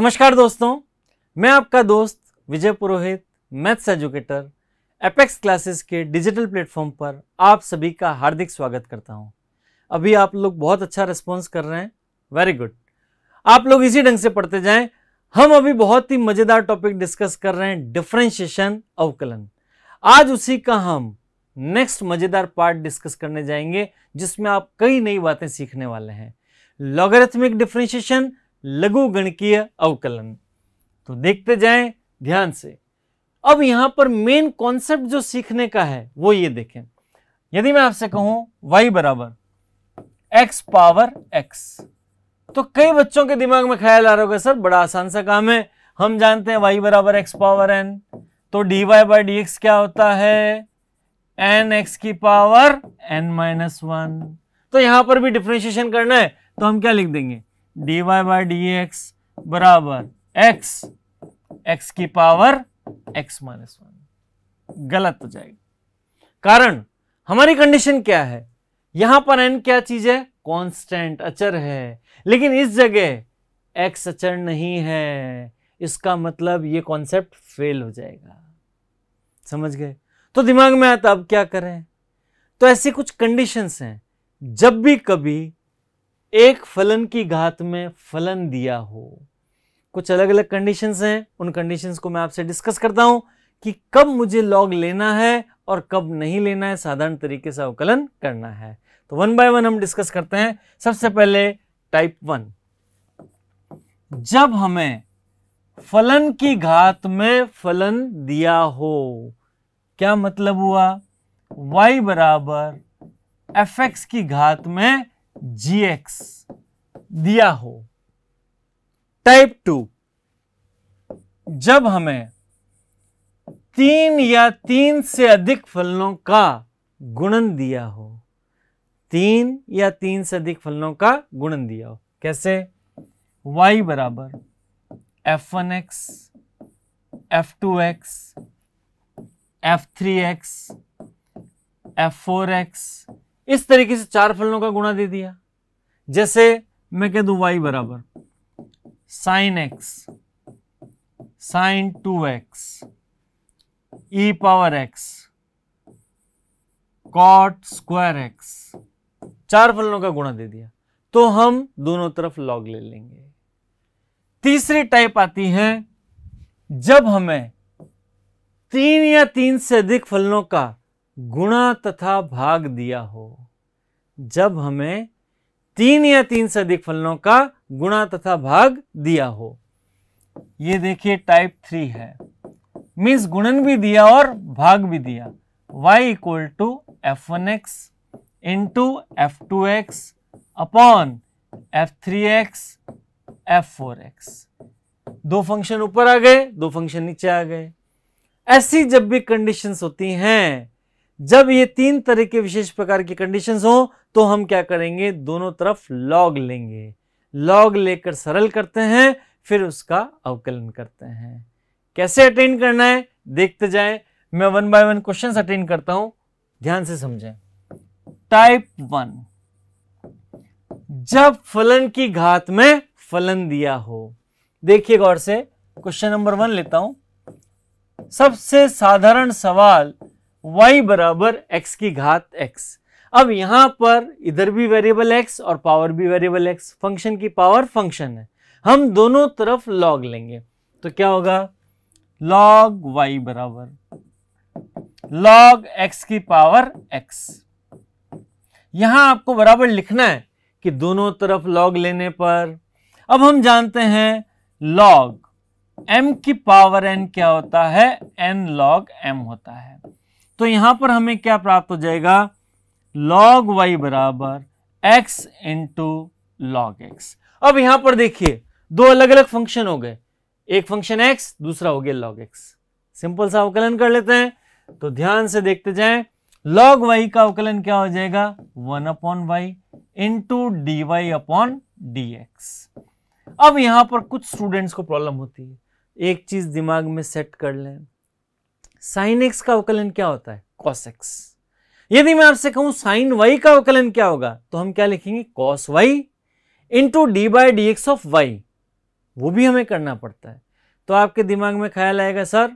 नमस्कार दोस्तों मैं आपका दोस्त Vijay Purohit maths educator Apex Classes के डिजिटल प्लेटफॉर्म पर आप सभी का हार्दिक स्वागत करता हूं। अभी आप लोग बहुत अच्छा रिस्पॉन्स कर रहे हैं वेरी गुड आप लोग इसी ढंग से पढ़ते जाएं हम अभी बहुत ही मज़ेदार टॉपिक डिस्कस कर रहे हैं डिफ्रेंशिएशन अवकलन आज उसी का हम नेक्स्ट मज़ेदार पार्ट डिस्कस करने जाएंगे जिसमें आप कई नई बातें सीखने वाले हैं लॉगरिथमिक डिफ्रेंशिएशन लघु गणकीय अवकलन तो देखते जाएं ध्यान से अब यहां पर मेन कॉन्सेप्ट जो सीखने का है वो ये देखें यदि मैं आपसे कहूं y बराबर x पावर x तो कई बच्चों के दिमाग में ख्याल आ रहा होगा सर बड़ा आसान सा काम है हम जानते हैं y बराबर एक्स पावर n तो dy वाई बाई डी क्या होता है एन एक्स की पावर एन माइनस वन तो यहां पर भी डिफ्रेंशिएशन करना है तो हम क्या लिख देंगे d y by d x बराबर एक्स एक्स की पावर एक्स माइनस वन गलत हो जाएगा कारण हमारी कंडीशन क्या है यहां पर एन क्या चीज है कांस्टेंट अचर है लेकिन इस जगह एक्स अचर नहीं है इसका मतलब ये कॉन्सेप्ट फेल हो जाएगा समझ गए तो दिमाग में आता अब क्या करें तो ऐसी कुछ कंडीशंस हैं जब भी कभी एक फलन की घात में फलन दिया हो कुछ अलग अलग कंडीशंस हैं उन कंडीशंस को मैं आपसे डिस्कस करता हूं कि कब मुझे लॉग लेना है और कब नहीं लेना है साधारण तरीके से अवकलन करना है तो वन बाय वन हम डिस्कस करते हैं सबसे पहले टाइप वन जब हमें फलन की घात में फलन दिया हो क्या मतलब हुआ y बराबर एफ एक्स की घात में जी एक्स दिया हो टाइप टू जब हमें तीन या तीन से अधिक फलनों का गुणन दिया हो तीन या तीन से अधिक फलनों का गुणन दिया हो कैसे y बराबर f one x f two x f three x f four x इस तरीके से चार फलनों का गुणा दे दिया जैसे मैं कह दू वाई बराबर sine x sine two x e power x cot square x चार फलनों का गुणा दे दिया तो हम दोनों तरफ लॉग ले लेंगे तीसरी टाइप आती है जब हमें तीन या तीन से अधिक फलनों का गुणा तथा भाग दिया हो जब हमें तीन या तीन से अधिक फलनों का गुणा तथा भाग दिया हो ये देखिए टाइप थ्री है मीन्स गुणन भी दिया और भाग भी दिया y equal to f one x into f two x upon f three x f four x दो फंक्शन ऊपर आ गए दो फंक्शन नीचे आ गए ऐसी जब भी कंडीशंस होती हैं जब ये तीन तरह के विशेष प्रकार की कंडीशंस हो तो हम क्या करेंगे दोनों तरफ लॉग लेंगे लॉग लेकर सरल करते हैं फिर उसका अवकलन करते हैं कैसे अटेंड करना है देखते जाए मैं one by one question attend करता हूं ध्यान से समझें टाइप वन जब फलन की घात में फलन दिया हो देखिए गौर से क्वेश्चन नंबर वन लेता हूं सबसे साधारण सवाल y बराबर x की घात x अब यहां पर इधर भी वेरिएबल x और पावर भी वेरिएबल x फंक्शन की पावर फंक्शन है हम दोनों तरफ लॉग लेंगे तो क्या होगा लॉग y बराबर लॉग x की पावर x यहां आपको बराबर लिखना है कि दोनों तरफ लॉग लेने पर अब हम जानते हैं लॉग m की पावर n क्या होता है n लॉग m होता है तो यहां पर हमें क्या प्राप्त हो जाएगा लॉग वाई बराबर एक्स इंटू लॉग एक्स अब यहां पर देखिए दो अलग अलग फंक्शन हो गए एक फंक्शन एक्स दूसरा हो गया लॉग एक्स सिंपल सा अवकलन कर लेते हैं तो ध्यान से देखते जाएं लॉग वाई का अवकलन क्या हो जाएगा one upon y into d y upon d x अब यहां पर कुछ स्टूडेंट्स को प्रॉब्लम होती है एक चीज दिमाग में सेट कर लें साइन एक्स का अवकलन क्या होता है कॉस एक्स यदि मैं आपसे कहूं साइन वाई का अवकलन क्या होगा तो हम क्या लिखेंगे cos y into d by d x of y वो भी हमें करना पड़ता है तो आपके दिमाग में ख्याल आएगा सर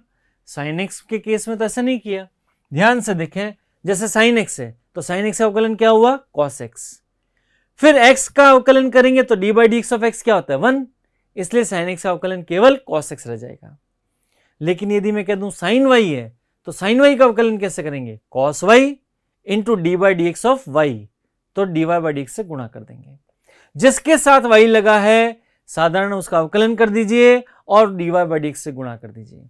साइन एक्स के केस में तो ऐसा नहीं किया ध्यान से देखें जैसे साइन एक्स है तो साइन एक्स का अवकलन क्या हुआ कॉस एक्स फिर एक्स का अवकलन करेंगे तो d by d x of x क्या होता है वन इसलिए साइन एक्स का अवकलन केवल कॉस एक्स रह जाएगा लेकिन यदि मैं कह दूं साइन वाई है तो साइन वाई का अवकलन कैसे करेंगे cos y into d by d x of y तो d y by d x से गुणा कर देंगे जिसके साथ वाई लगा है साधारण उसका अवकलन कर दीजिए और d y by d x से गुणा कर दीजिए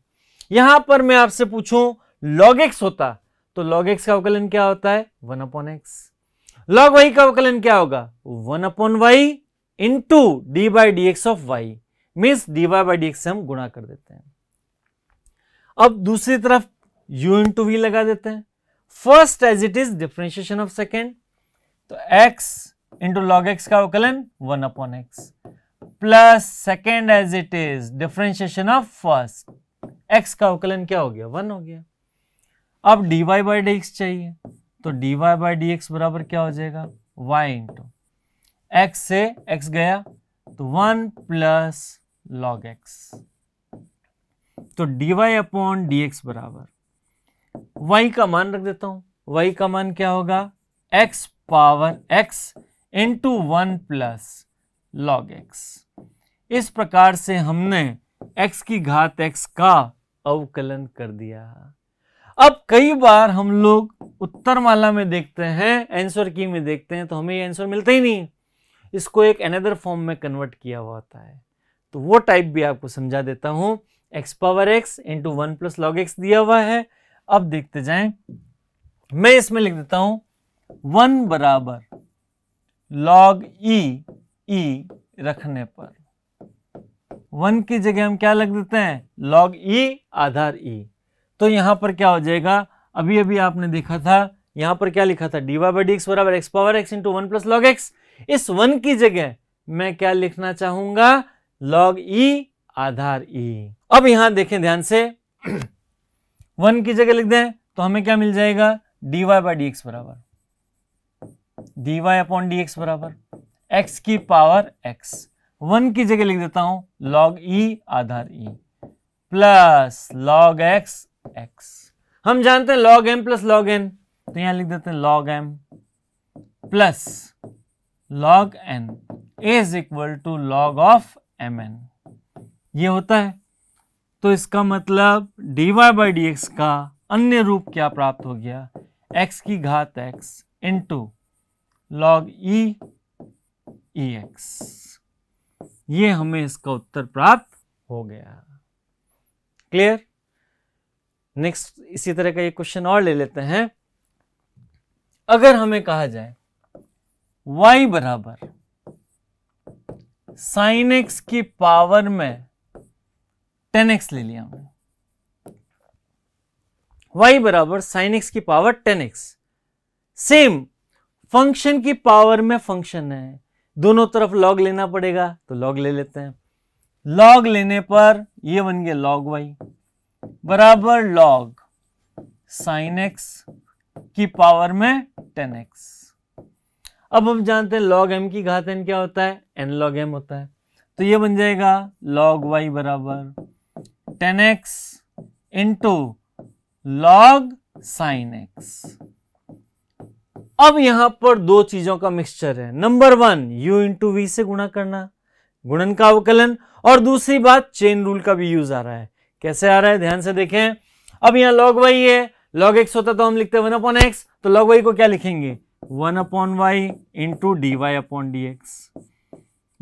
यहां पर मैं आपसे पूछूं लॉग एक्स होता तो लॉग एक्स का अवकलन क्या होता है one upon x log y का अवकलन क्या होगा one upon y into d by d x of y means d y by d x से हम गुणा कर देते हैं अब दूसरी तरफ u इंटू वी लगा देते हैं first as it is differentiation of second तो x इंटू लॉग एक्स का अवकलन one upon x plus second as it is differentiation of first x का अवकलन क्या हो गया वन हो गया अब d y by d x चाहिए तो d y by d x बराबर क्या हो जाएगा y इंटू एक्स से x गया तो वन प्लस लॉग एक्स तो d y upon d x बराबर वाई का मान रख देता हूं वाई का मान क्या होगा x power x into one plus log x इस प्रकार से हमने एक्स की घात एक्स का अवकलन कर दिया अब कई बार हम लोग उत्तर माला में देखते हैं आंसर की में देखते हैं तो हमें ये आंसर मिलता ही नहीं इसको एक अनदर फॉर्म में कन्वर्ट किया हुआ होता है तो वो टाइप भी आपको समझा देता हूं x power x into one plus log x दिया हुआ है अब देखते जाएं मैं इसमें लिख देता हूं वन बराबर लॉग ई ई रखने पर वन की जगह हम क्या लग देते हैं लॉग ई e, आधार ई e। तो यहां पर क्या हो जाएगा अभी अभी आपने देखा था यहां पर क्या लिखा था d y by d x बराबर x power x into one plus log x इस वन की जगह मैं क्या लिखना चाहूंगा लॉग ई e, आधार ई अब यहां देखें ध्यान से वन की जगह लिख दें तो हमें क्या मिल जाएगा d y by d x बराबर d y upon d x बराबर एक्स की पावर एक्स वन की जगह लिख देता हूं लॉग ई e आधार e plus log x x हम जानते हैं log m plus log n तो यहां लिख देते हैं log m plus log n is equal to log of m n ये होता है तो इसका मतलब d y by d x का अन्य रूप क्या प्राप्त हो गया एक्स की घात x into log e e x ये हमें इसका उत्तर प्राप्त हो गया क्लियर नेक्स्ट इसी तरह का एक क्वेश्चन और ले लेते हैं अगर हमें कहा जाए y बराबर साइन एक्स की पावर में टेन एक्स ले लिया हमने वाई बराबर साइन एक्स की power tan x same function की पावर में फंक्शन है दोनों तरफ लॉग लेना पड़ेगा तो लॉग ले लेते हैं लॉग लेने पर ये बन गया लॉग वाई बराबर लॉग साइन एक्स की पावर में टेन एक्स अब हम जानते हैं लॉग एम की घात एन क्या होता है एन लॉग एम होता है तो ये बन जाएगा लॉग वाई बराबर tan x into log sine x अब यहां पर दो चीजों का मिक्सचर है number one u into v से गुणा करना गुणन का अवकलन और दूसरी बात चेन रूल का भी यूज आ रहा है कैसे आ रहा है ध्यान से देखें अब यहां log y है लॉग एक्स होता तो हम लिखते वन अपॉन एक्स तो log y को क्या लिखेंगे one upon y into d y upon d x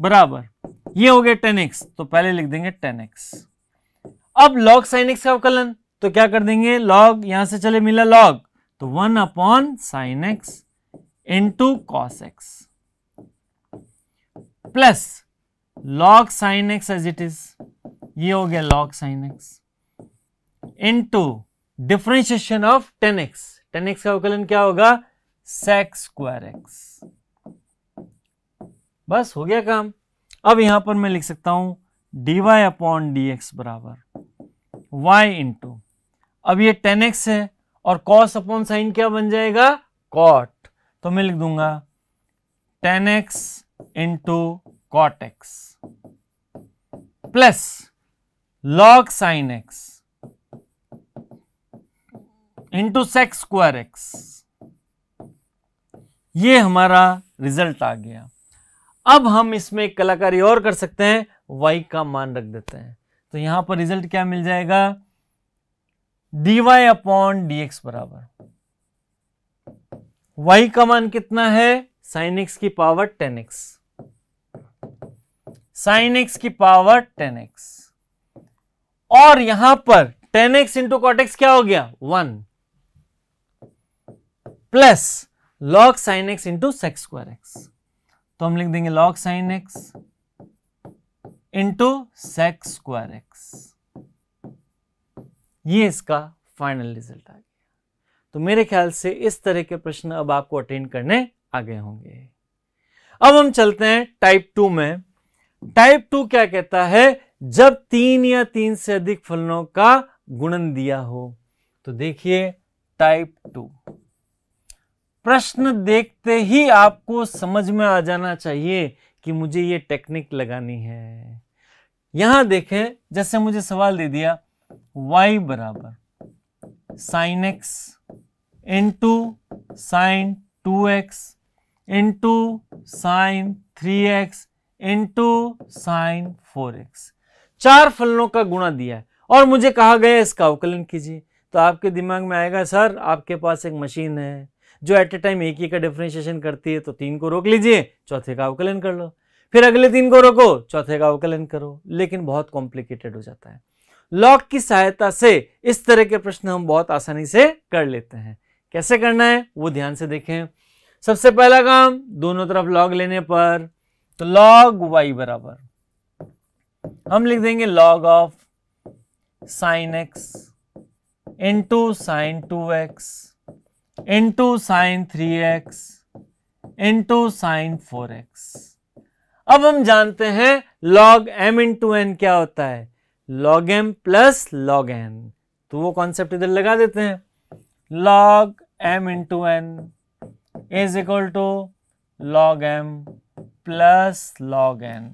बराबर ये हो गया टेन एक्स तो पहले लिख देंगे टेन एक्स अब log sin x का अवकलन तो क्या कर देंगे log यहां से चले मिला log तो one upon sine x into cos x plus log sine x as it is ये हो गया log sine x into differentiation of tan x ten x का अवकलन क्या होगा सेक्स स्क्वायर एक्स बस हो गया काम अब यहां पर मैं लिख सकता हूं d y upon d x बराबर वाई इंटू अब ये टेन एक्स है और कॉस अपॉन साइन क्या बन जाएगा कॉट तो मैं लिख दूंगा tan x into cot x plus log sine x into sec square x ये हमारा रिजल्ट आ गया अब हम इसमें एक कलाकारी और कर सकते हैं वाई का मान रख देते हैं तो यहां पर रिजल्ट क्या मिल जाएगा d y upon d x बराबर वाई का मान कितना है साइन एक्स की power tan x sine x की पावर टेन एक्स और यहां पर tan x into cot x क्या हो गया one plus log sine x into sec square x तो हम लिख देंगे log sine x into sec square x ये इसका फाइनल रिजल्ट आ गया तो मेरे ख्याल से इस तरह के प्रश्न अब आपको अटेंड करने आगे होंगे अब हम चलते हैं टाइप टू में टाइप टू क्या कहता है जब तीन या तीन से अधिक फलनों का गुणन दिया हो तो देखिए टाइप टू प्रश्न देखते ही आपको समझ में आ जाना चाहिए कि मुझे ये टेक्निक लगानी है यहां देखें जैसे मुझे सवाल दे दिया y बराबर sine x into sine two x into sine three x into sine four x चार फलनों का गुणा दिया है और मुझे कहा गया इसका अवकलन कीजिए तो आपके दिमाग में आएगा सर आपके पास एक मशीन है जो एट ए टाइम एक ही का डिफ्रेंशिएशन करती है तो तीन को रोक लीजिए चौथे का अवकलन कर लो फिर अगले तीन को रोको चौथे का अवकलन करो लेकिन बहुत कॉम्प्लिकेटेड हो जाता है लॉग की सहायता से इस तरह के प्रश्न हम बहुत आसानी से कर लेते हैं कैसे करना है वो ध्यान से देखें सबसे पहला काम दोनों तरफ लॉग लेने पर तो लॉग वाई बराबर हम लिख देंगे log of sine x into sine two x into sine three x into sine four x अब हम जानते हैं लॉग एम इंटू एन क्या होता है log m plus log n तो वो कॉन्सेप्ट इधर लगा देते हैं log m into n is equal to log m plus log n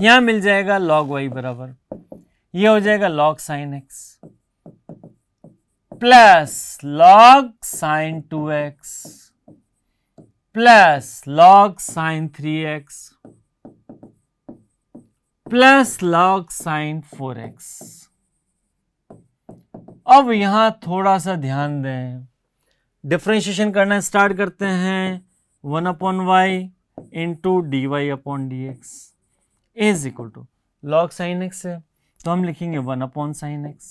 यहां मिल जाएगा लॉग वाई बराबर ये हो जाएगा log sine x plus log sine two x plus log sine three x plus log sine four x अब यहां थोड़ा सा ध्यान दें डिफ्रेंशिएशन करना स्टार्ट करते हैं one upon y into d y upon d x is equal to log sine x है तो हम लिखेंगे one upon sine x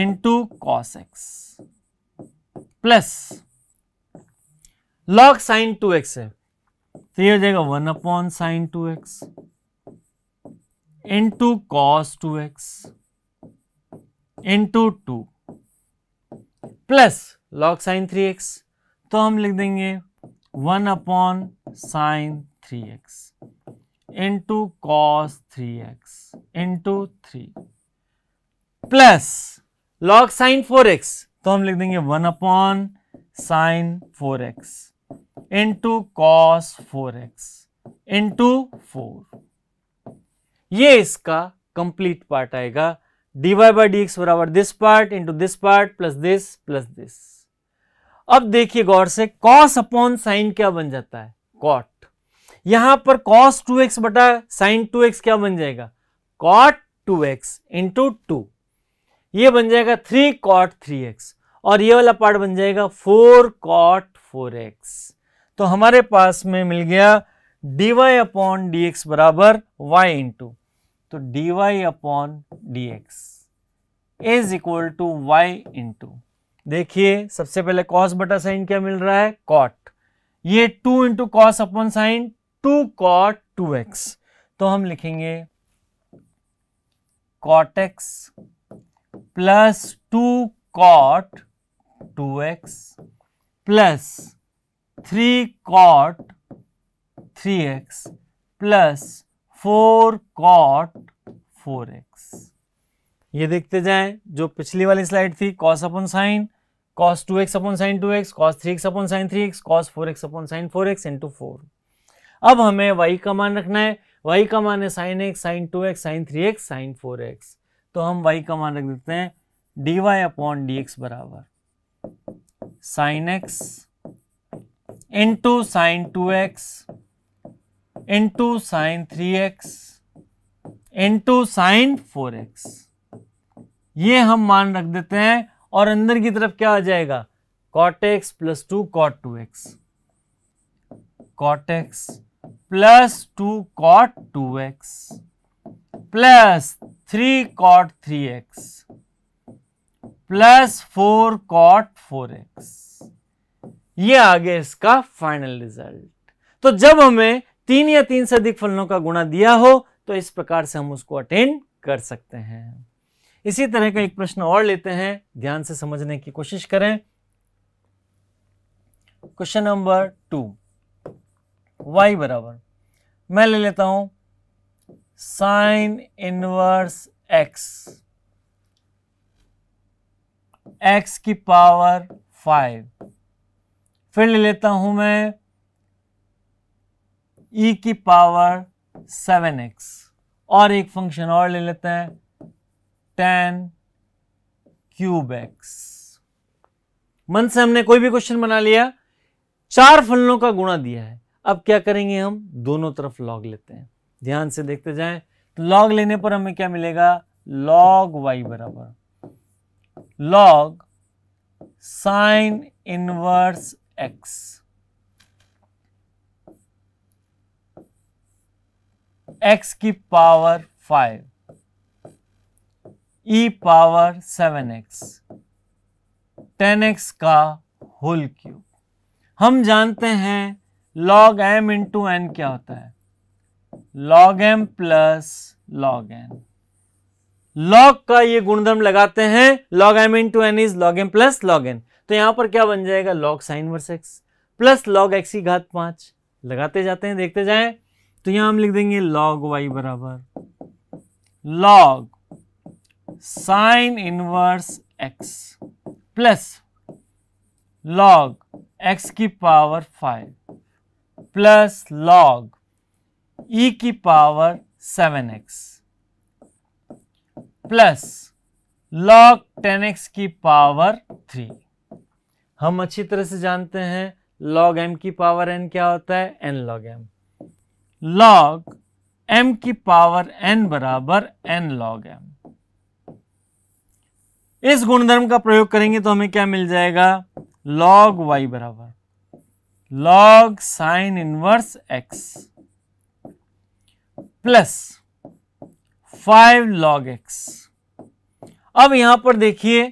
into cos x plus log sine two x है तो ये हो जाएगा one upon sine two x into cos two x into two plus log sine three x तो हम लिख देंगे one upon sine three x into cos three x into three plus log sine four x तो हम लिख देंगे one upon sine four x into cos four x to four ये इसका कंप्लीट पार्ट आएगा dy बाई डी एक्स बराबर this part into this part plus this plus this अब देखिए गौर से कॉस अपॉन साइन क्या बन जाता है कॉट यहां पर कॉस टू एक्स बटा साइन टू एक्स क्या बन जाएगा cot two x into two ये बन जाएगा थ्री कॉट थ्री एक्स और ये वाला पार्ट बन जाएगा फोर कॉट फोर एक्स तो हमारे पास में मिल गया d y upon d x बराबर वाई इंटू तो d y upon d x is equal to y into देखिए सबसे पहले कॉस बटा साइन क्या मिल रहा है कॉट ये two into cos upon sine two cot two x तो हम लिखेंगे cot x plus two cot two x plus three cot three x plus four cot four x ये देखते जाएं जो पिछली वाली स्लाइड थी cos upon sine cos two x upon sine two x cos three x upon sine three x cos four x upon sine four x into four अब हमें Y का मान रखना है वाई का मान है sine x sine two x sine three x sine four x तो हम वाई का मान रख देते हैं d y upon d x बराबर sine x into sine two x into sine three x into sine four x ये हम मान रख देते हैं और अंदर की तरफ क्या आ जाएगा cot x plus two cot two x cot x plus two cot two x plus three cot three x plus four cot four x ये आ गया इसका फाइनल रिजल्ट तो जब हमें तीन या तीन से अधिक फलनों का गुणा दिया हो तो इस प्रकार से हम उसको अटेन कर सकते हैं इसी तरह का एक प्रश्न और लेते हैं ध्यान से समझने की कोशिश करें क्वेश्चन नंबर टू वाई बराबर मैं ले लेता हूं साइन इनवर्स एक्स एक्स की पावर फाइव फिर ले लेता हूं मैं ई e की पावर सेवन एक्स और एक फंक्शन और ले लेते हैं टेन क्यूब एक्स मन से हमने कोई भी क्वेश्चन बना लिया चार फलनों का गुणा दिया है अब क्या करेंगे हम दोनों तरफ लॉग लेते हैं ध्यान से देखते जाएं तो लॉग लेने पर हमें क्या मिलेगा लॉग वाई बराबर log sine inverse x x की power five e power seven x ten x का होल क्यूब हम जानते हैं लॉग एम इंटू एन क्या होता है log m plus log n log का ये गुणधर्म लगाते हैं log m into n is log m plus log n तो यहां पर क्या बन जाएगा log sine verse x plus log x की घात पांच लगाते जाते हैं देखते जाएं तो यहां हम लिख देंगे लॉग वाई बराबर log sine inverse x plus log x की power five plus log e e की power seven x plus ten x की पावर थ्री हम अच्छी तरह से जानते हैं log m की पावर n क्या होता है n log m log m की पावर n बराबर n log m इस गुणधर्म का प्रयोग करेंगे तो हमें क्या मिल जाएगा log y बराबर log sine inverse x plus five log x अब यहां पर देखिए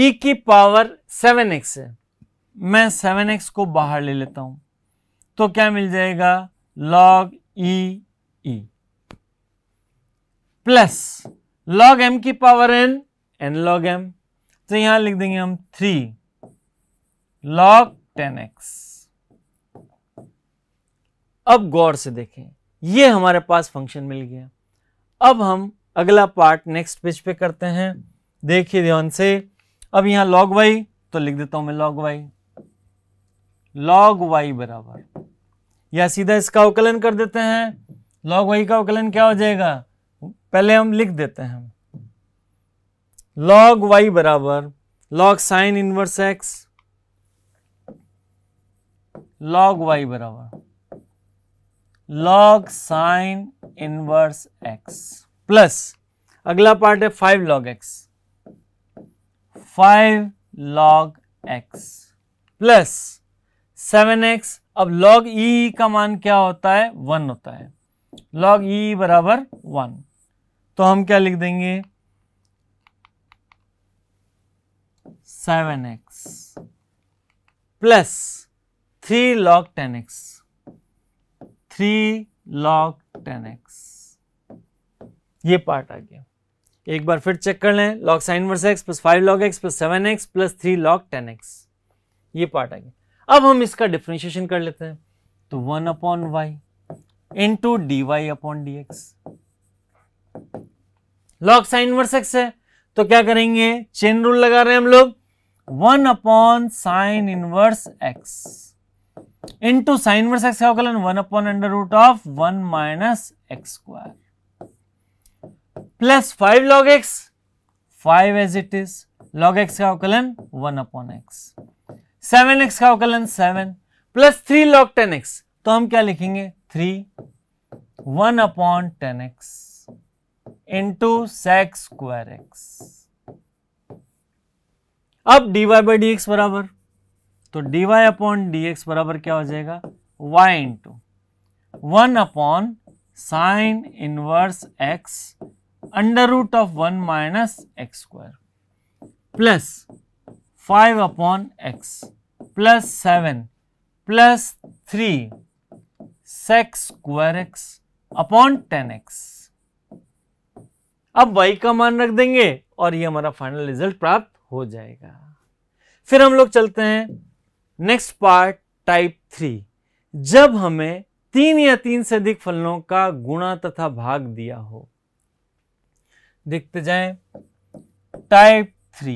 e की पावर सेवन एक्स है मैं सेवन एक्स को बाहर ले लेता हूं तो क्या मिल जाएगा log e e e। Plus log m की power n n log m तो यहां लिख देंगे हम थ्री लॉग टेन एक्स अब गौर से देखें ये हमारे पास फंक्शन मिल गया अब हम अगला पार्ट नेक्स्ट पेज पे करते हैं देखिए ध्यान से अब यहां लॉग वाई तो लिख देता हूं मैं लॉग वाई लॉग वाई बराबर या सीधा इसका अवकलन कर देते हैं लॉग वाई का अवकलन क्या हो जाएगा पहले हम लिख देते हैं लॉग वाई बराबर log sine inverse x log y बराबर log sine inverse x plus अगला पार्ट है five log x five log x plus seven x अब लॉग ई e का मान क्या होता है वन होता है लॉग ई e बराबर वन तो हम क्या लिख देंगे seven x plus three log ten x three log ten x ये पार्ट आ गया एक बार फिर चेक कर लें log sine verse x plus five log x plus seven x plus three log ten x ये पार्ट आ गया अब हम इसका डिफ्रेंशिएशन कर लेते हैं तो one upon y into d y upon d x log sine verse x है तो क्या करेंगे चेन रूल लगा रहे हैं हम लोग one upon sine inverse x into sine verse x का अवकलन one upon under root of one minus x square plus five log x five as it is log x का अवकलन one upon x seven x का अवकलन seven plus three log ten x तो हम क्या लिखेंगे three one upon ten x into sec square x अब y by d x बराबर तो d y upon d x बराबर क्या हो जाएगा y into one upon sine inverse x under root of one minus x square plus five upon x plus seven plus three sec square x upon ten x अब y का मान रख देंगे और ये हमारा फाइनल रिजल्ट प्राप्त हो जाएगा फिर हम लोग चलते हैं नेक्स्ट पार्ट टाइप थ्री जब हमें तीन या तीन से अधिक फलनों का गुणा तथा भाग दिया हो देखते जाए टाइप थ्री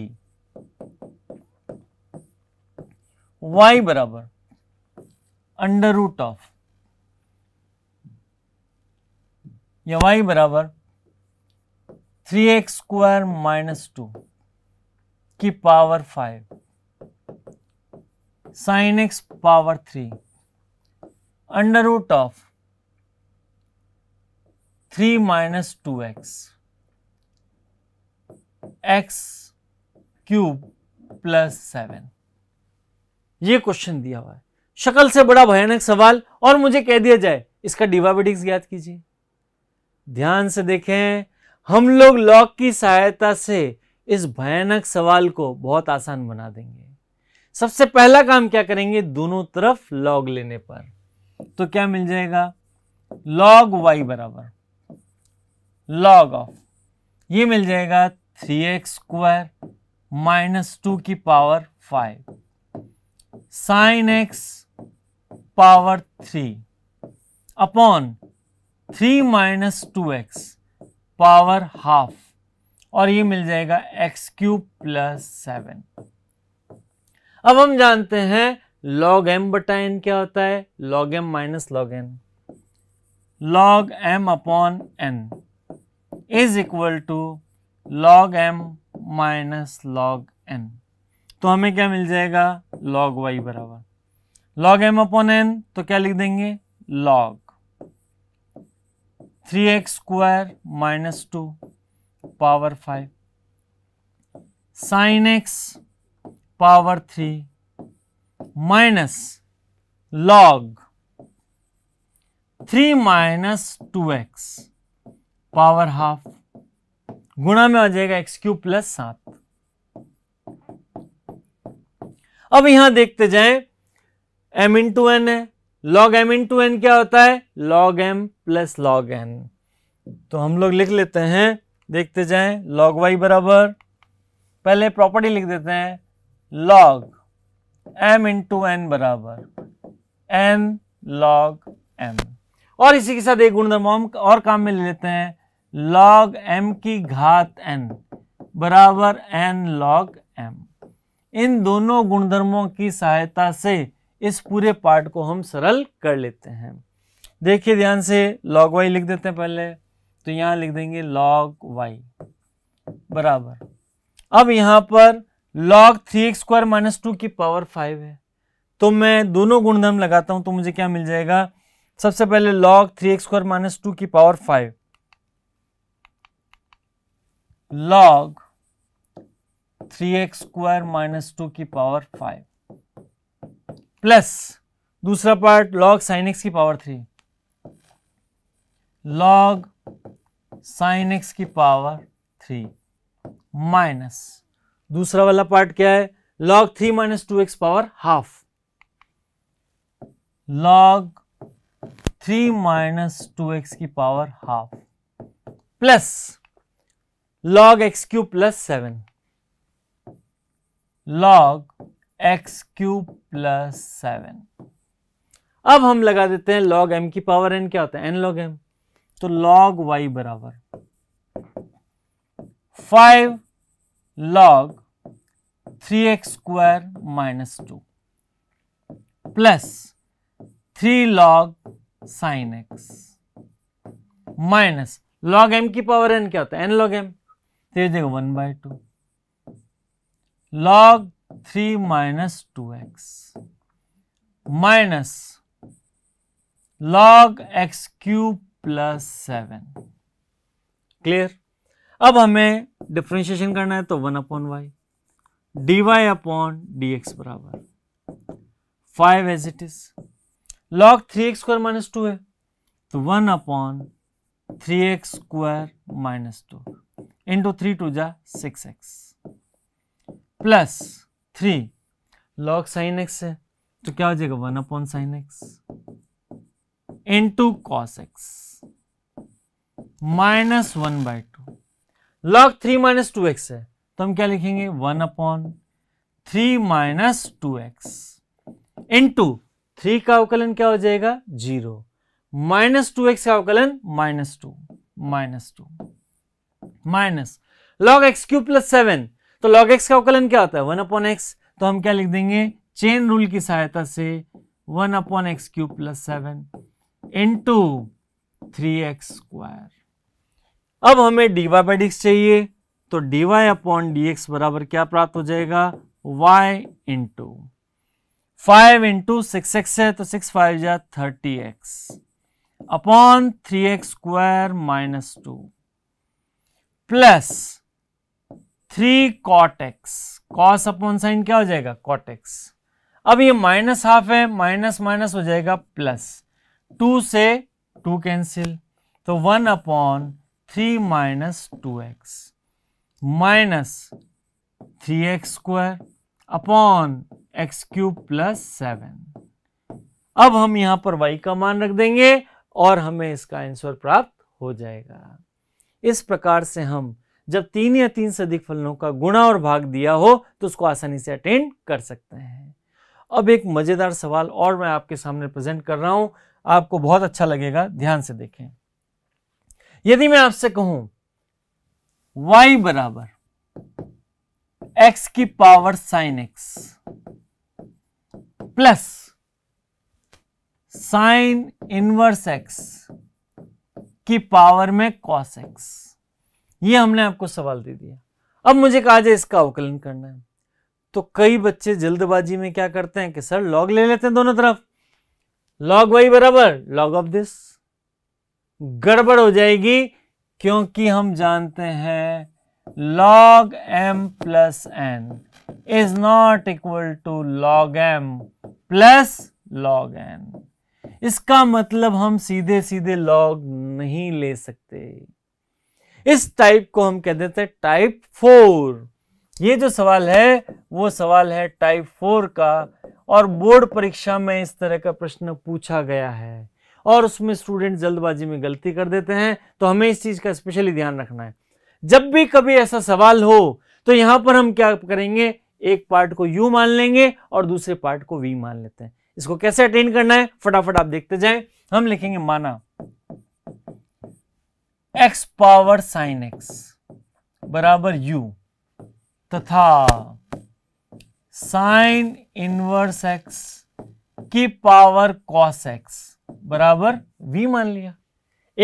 y बराबर अंडर रूट ऑफ या y बराबर three x square minus two की power five sine x power three under root of three minus two x x cube plus seven ये क्वेश्चन दिया हुआ है शक्ल से बड़ा भयानक सवाल और मुझे कह दिया जाए इसका डिवाबिटिक्स ज्ञात कीजिए ध्यान से देखें हम लोग लॉग की सहायता से इस भयानक सवाल को बहुत आसान बना देंगे सबसे पहला काम क्या करेंगे दोनों तरफ लॉग लेने पर तो क्या मिल जाएगा लॉग वाई बराबर लॉग ऑफ ये मिल जाएगा three x square minus two की power five sine x power three upon three minus two x power half और ये मिल जाएगा एक्स क्यूब प्लस सेवन अब हम जानते हैं log m बटा n क्या होता है log m minus log n log m upon n is equal to log m minus log n तो हमें क्या मिल जाएगा log y बराबर log m अपॉन एन तो क्या लिख देंगे log three x square minus two power five sine x power three minus log three minus two x power half गुणा में आ जाएगा एक्स क्यूब प्लस सात अब यहां देखते जाएं m इंटू एन है log m इंटू एन क्या होता है log m plus log n तो हम लोग लिख लेते हैं देखते जाएं log y बराबर पहले प्रॉपर्टी लिख देते हैं लॉग एम इंटू एन बराबर एन लॉग एम और इसी के साथ एक गुणधर्म हम और काम में ले लेते हैं लॉग एम की घात एन बराबर एन लॉग एम इन दोनों गुणधर्मों की सहायता से इस पूरे पार्ट को हम सरल कर लेते हैं देखिए ध्यान से लॉग वाई लिख देते हैं पहले तो यहां लिख देंगे लॉग वाई बराबर अब यहां पर log three x square minus two की पावर फाइव है तो मैं दोनों गुणधर्म लगाता हूं तो मुझे क्या मिल जाएगा सबसे पहले log three x square minus two की power five log three x square minus two की पावर फाइव प्लस दूसरा पार्ट लॉग साइन एक्स की power three log sine x की पावर थ्री माइनस दूसरा वाला पार्ट क्या है log three minus two x power half log three minus two x की power half plus log x cube plus seven log x cube plus seven अब हम लगा देते हैं लॉग एम की पावर एन क्या होता है एन लॉग एम तो लॉग वाई बराबर five log three x square minus two plus three log sine x minus log m की पावर एन क्या होता है एन लॉग एम तो ये देखो one by two log three minus two x minus log x cube plus seven clear अब हमें differentiation करना है तो one upon Y D y upon d x बराबर five as it is log three x square minus two है तो one upon three x square minus two into three two जा six x plus three log sine x है तो क्या हो जाएगा one upon sine x into cos x minus one by log three minus two x है तो हम क्या लिखेंगे one upon three minus two x into three का अवकलन क्या हो जाएगा जीरो माइनस टू एक्स का अवकलन minus two minus two minus log x cube plus seven तो लॉग एक्स का अवकलन क्या होता है वन अपॉन एक्स तो हम क्या लिख देंगे चेन रूल की सहायता से one upon x cube plus seven into three x square अब हमें डी वाई बाई डी चाहिए तो d y upon d x बराबर क्या प्राप्त हो जाएगा y into five into six x है तो सिक्स फाइव या thirty x upon three x square minus two plus three cot x cos upon sine क्या हो जाएगा कॉट एक्स अब ये माइनस हाफ है माइनस माइनस हो जाएगा प्लस टू से टू कैंसिल तो one upon three minus two x minus three x square upon x cube plus seven अब हम यहां पर y का मान रख देंगे और हमें इसका आंसर प्राप्त हो जाएगा इस प्रकार से हम जब तीन या तीन से अधिक फलनों का गुणा और भाग दिया हो तो उसको आसानी से अटेंड कर सकते हैं अब एक मजेदार सवाल और मैं आपके सामने प्रेजेंट कर रहा हूं आपको बहुत अच्छा लगेगा ध्यान से देखें यदि मैं आपसे कहूं y बराबर x की power sine x plus sine inverse x की पावर में cos x ये हमने आपको सवाल दे दिया अब मुझे कहा जाए इसका अवकलन करना है तो कई बच्चे जल्दबाजी में क्या करते हैं कि सर लॉग ले लेते हैं दोनों तरफ लॉग वाई बराबर लॉग ऑफ दिस गड़बड़ हो जाएगी क्योंकि हम जानते हैं log m plus n is not equal to log m plus log n इसका मतलब हम सीधे सीधे log नहीं ले सकते इस टाइप को हम कह देते हैं टाइप फोर ये जो सवाल है वो सवाल है टाइप फोर का और बोर्ड परीक्षा में इस तरह का प्रश्न पूछा गया है और उसमें स्टूडेंट जल्दबाजी में गलती कर देते हैं तो हमें इस चीज़ का स्पेशली ध्यान रखना है जब भी कभी ऐसा सवाल हो तो यहां पर हम क्या करेंगे एक पार्ट को यू मान लेंगे और दूसरे पार्ट को वी मान लेते हैं इसको कैसे अटेंड करना है फटाफट आप देखते जाए हम लिखेंगे माना एक्स पावर साइन एक्स बराबर यू तथा साइन इनवर्स एक्स की पावर कॉस एक्स बराबर v मान लिया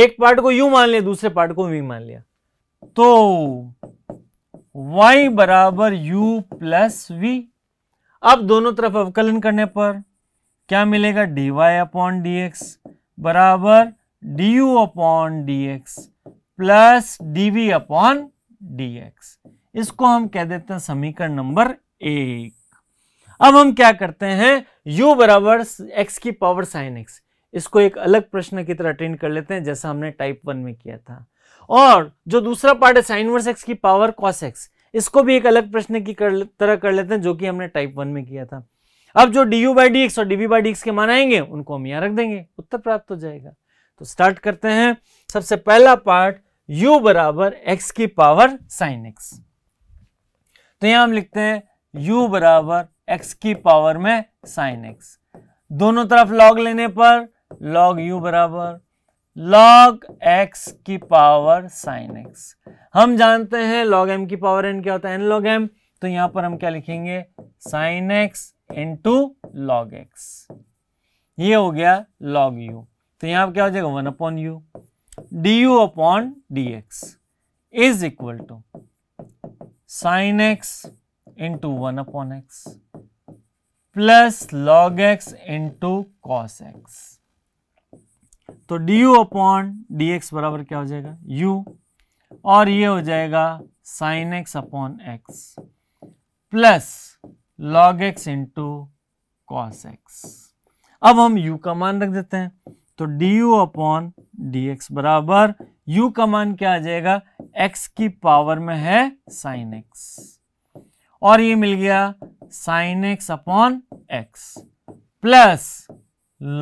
एक पार्ट को u मान लिया दूसरे पार्ट को v मान लिया तो y बराबर u प्लस वी अब दोनों तरफ अवकलन करने पर क्या मिलेगा dy अपॉन एक्स बराबर u upon d x plus v upon dx इसको हम कह देते हैं समीकरण नंबर एक अब हम क्या करते हैं u बराबर x की पावर साइन एक्स इसको एक अलग प्रश्न की तरह अटेंड कर लेते हैं जैसा हमने टाइप वन में किया था और जो दूसरा पार्ट है साइन वर्स एक्स की पावर कॉस एक्स इसको भी एक अलग प्रश्न की कर, तरह कर लेते हैं जो कि हमने टाइप वन में किया था अब जो d u by d x और d v by d x के मान आएंगे उनको हम यहाँ रख देंगे उत्तर प्राप्त हो जाएगा तो स्टार्ट करते हैं सबसे पहला पार्ट यू बराबर एक्स की पावर साइन एक्स तो यहां हम लिखते हैं यू बराबर एक्स की पावर में साइन एक्स दोनों तरफ लॉग लेने पर लॉग यू बराबर लॉग एक्स की पावर साइन एक्स हम जानते हैं लॉग एम की पावर एन क्या होता है एन लॉग एम तो यहां पर हम क्या लिखेंगे sine x into log x ये हो गया लॉग यू तो यहां पर क्या हो जाएगा one upon u d u upon d x is equal to sine x into one upon x plus log x into cos x तो d u upon d x बराबर क्या हो जाएगा u और ये हो जाएगा sine x upon x plus log x into cos x अब हम u का मान रख देते हैं तो d u upon d x बराबर यू का मान क्या आ जाएगा एक्स की पावर में है साइन एक्स और ये मिल गया sine x upon x plus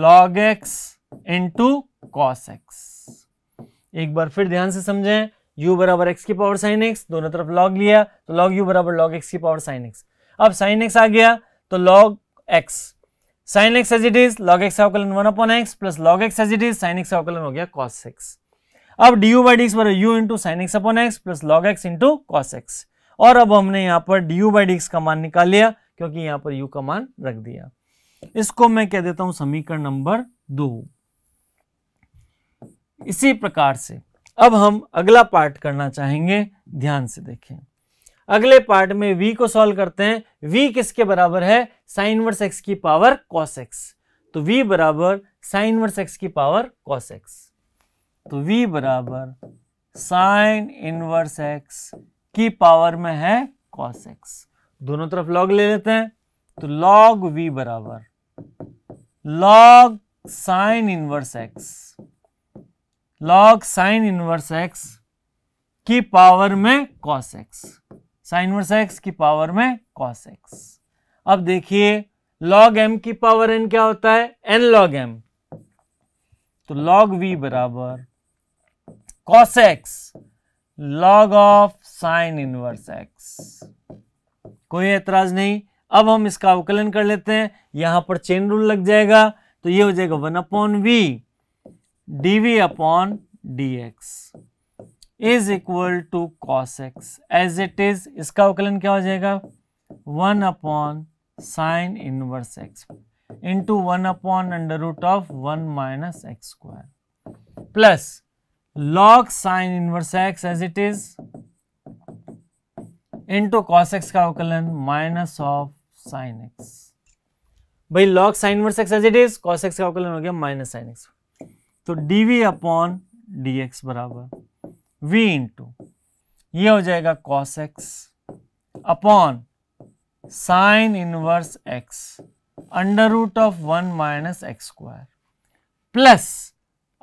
log x into cos x एक बार फिर ध्यान से समझें u बराबर एक्स की पावर साइन एक्स दोनों तरफ लॉग लिया तो लॉग u बराबर लॉग एक्स की पावर साइन एक्स अब साइन एक्स आ गया तो log x sine x as it is log x अवकलन one upon x plus log x as it is sine x अवकलन हो गया कॉस एक्स अब d u by d x बराबर u into sine x upon x plus log x into cos x और अब हमने यहाँ पर D u by d x का मान निकाल लिया क्योंकि यहाँ पर यू का मान रख दिया इसको मैं कह देता हूं समीकरण नंबर दो इसी प्रकार से अब हम अगला पार्ट करना चाहेंगे ध्यान से देखें अगले पार्ट में v को सॉल्व करते हैं v किसके बराबर है साइन वर्स एक्स की पावर कॉस एक्स तो v बराबर साइन वर्स एक्स की पावर कॉस एक्स तो v बराबर साइन इनवर्स एक्स की पावर में है कॉस एक्स दोनों तरफ लॉग ले लेते हैं तो लॉग v बराबर log sine inverse x log sine inverse x की पावर में cos x sine inverse x की पावर में कॉस एक्स अब देखिए लॉग एम की पावर एन क्या होता है एन लॉग एम तो लॉग वी बराबर cos x log of sine inverse x कोई एतराज नहीं अब हम इसका अवकलन कर लेते हैं यहां पर चेन रूल लग जाएगा तो ये हो जाएगा one upon v dv upon dx is equal to cos x as it is इसका अवकलन क्या हो जाएगा one upon sine inverse x into one upon under root of one minus x square plus log sine inverse x as it is into cos x का अवकलन minus of sine x भाई log sine inverse x as it is cos x का अवकलन हो गया minus sign x तो d v upon d x बराबर v into ये हो जाएगा cos x upon sine inverse x under root of one minus x square plus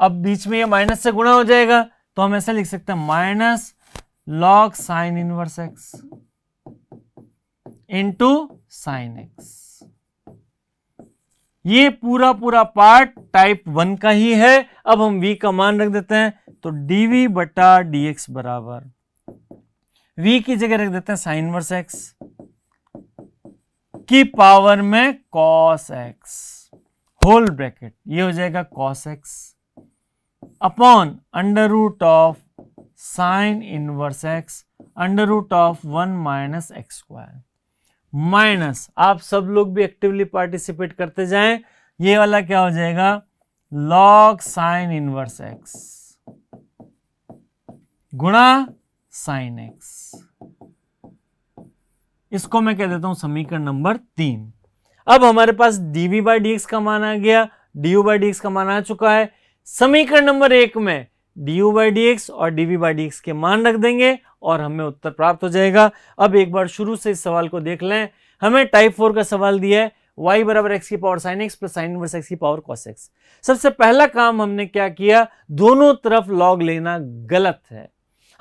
अब बीच में ये माइनस से गुणा हो जाएगा तो हम ऐसा लिख सकते हैं minus log sine inverse x into sine x ये पूरा पूरा पार्ट टाइप वन का ही है अब हम वी का मान रख देते हैं तो वी बटा एक्स बराबर वी की जगह रख देते हैं साइन वर्स एक्स की पावर में कॉस एक्स होल ब्रैकेट ये हो जाएगा cos x upon under root of sine inverse x under root of one minus x square minus आप सब लोग भी एक्टिवली पार्टिसिपेट करते जाएं ये वाला क्या हो जाएगा लॉग साइन इनवर्स एक्स गुणा साइन एक्स इसको मैं कह देता हूं समीकरण नंबर तीन अब हमारे पास डीवी बाई डी का मान आ गया डीयू बाई डी का मान आ चुका है समीकरण नंबर एक में डीयू बाई डी और डीवी बाई डी के मान रख देंगे और हमें उत्तर प्राप्त हो जाएगा अब एक बार शुरू से इस सवाल को देख लें हमें टाइप फोर का सवाल दिया है y बराबर एक्स की power sine x plus sine inverse x की पावर कॉस एक्स सबसे पहला काम हमने क्या किया दोनों तरफ लॉग लेना गलत है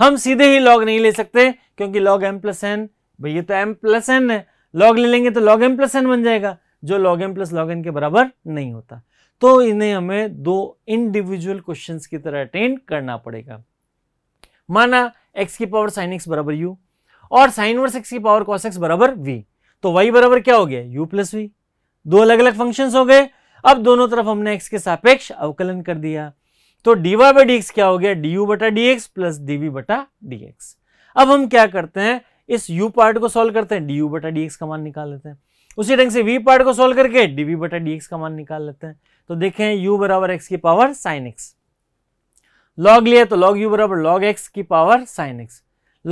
हम सीधे ही लॉग नहीं ले सकते क्योंकि लॉग एम प्लस एन भैया तो एम प्लस एन है लॉग ले लेंगे तो लॉग एम प्लस एन बन जाएगा जो log m plus log n के बराबर नहीं होता तो इन्हें हमें दो इंडिविजुअल क्वेश्चंस की तरह अटेंड करना पड़ेगा माना एक्स की पावर साइन एक्स बराबर यू और साइन वर्स एक्स की पावर कॉस एक्स बराबर वी तो वाई बराबर क्या हो गया यू प्लस वी दो अलग अलग फंक्शन हो गए अब दोनों तरफ हमने एक्स के सापेक्ष अवकलन कर दिया तो d y by d x क्या हो गया डी यू बटा d x plus d v बटा डी एक्स अब हम क्या करते हैं इस u पार्ट को सोल्व करते हैं डी यू बटा डी एक्स का मान निकाल लेते हैं उसी ढंग से v पार्ट को सोल्व करके डी वी बटा डी एक्स का मान निकाल लेते हैं तो देखें u बराबर एक्स की पावर साइन एक्स लॉग लिया तो लॉग यू बराबर लॉग एक्स की power sine x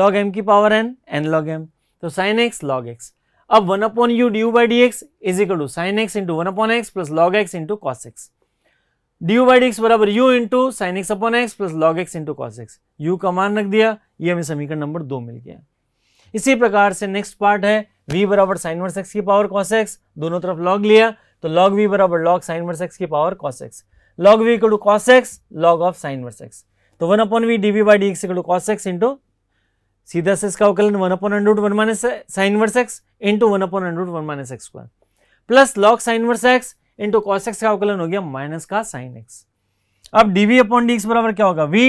log m की power n n log m तो साइन एक्स लॉग एक्स अब one upon u d u by d x is equal to sine x into one upon x plus log x into cos x d u by d x बराबर u into sine x upon x plus log x into cos x u का मान रख दिया ये हमें समीकरण number दो मिल गया इसी प्रकार से नेक्स्ट पार्ट है v बराबर साइन वर्स एक्स की पावर कॉस एक्स दोनों तरफ लॉग लिया तो लॉग v बराबर लॉग साइन वर्स एक्स की power cos x log v equal to cos x log of sin inverse x तो one upon v d v by d x equal cos x into सीधा से इसका अवकलन one upon root one minus sine verse x into one upon root one minus x square plus log sine verse x into cos x का अवकलन हो गया minus का sine x अब d v upon d x बराबर क्या होगा v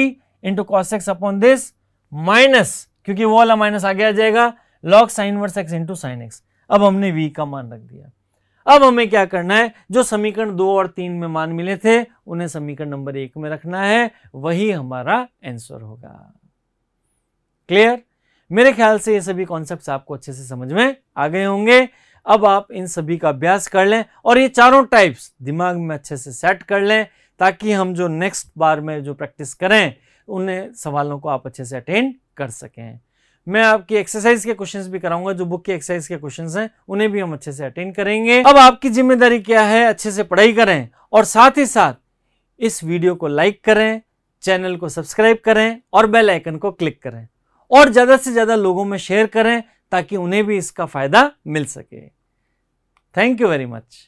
into cos x upon this minus क्योंकि वो वाला माइनस आगे आ जाएगा log sine verse x into sine x अब हमने वी का मान रख दिया अब हमें क्या करना है जो समीकरण दो और तीन में मान मिले थे उन्हें समीकरण नंबर एक में रखना है वही हमारा आंसर होगा क्लियर मेरे ख्याल से ये सभी कॉन्सेप्ट्स आपको अच्छे से समझ में आ गए होंगे अब आप इन सभी का अभ्यास कर लें और ये चारों टाइप्स दिमाग में अच्छे से सेट कर लें ताकि हम जो नेक्स्ट बार में जो प्रैक्टिस करें उन सवालों को आप अच्छे से अटेंड कर सकें मैं आपकी एक्सरसाइज के क्वेश्चंस भी कराऊंगा जो बुक के एक्सरसाइज के क्वेश्चंस हैं उन्हें भी हम अच्छे से अटेंड करेंगे अब आपकी जिम्मेदारी क्या है अच्छे से पढ़ाई करें और साथ ही साथ इस वीडियो को लाइक करें चैनल को सब्सक्राइब करें और बेल आइकन को क्लिक करें और ज़्यादा से ज़्यादा लोगों में शेयर करें ताकि उन्हें भी इसका फ़ायदा मिल सके थैंक यू वेरी मच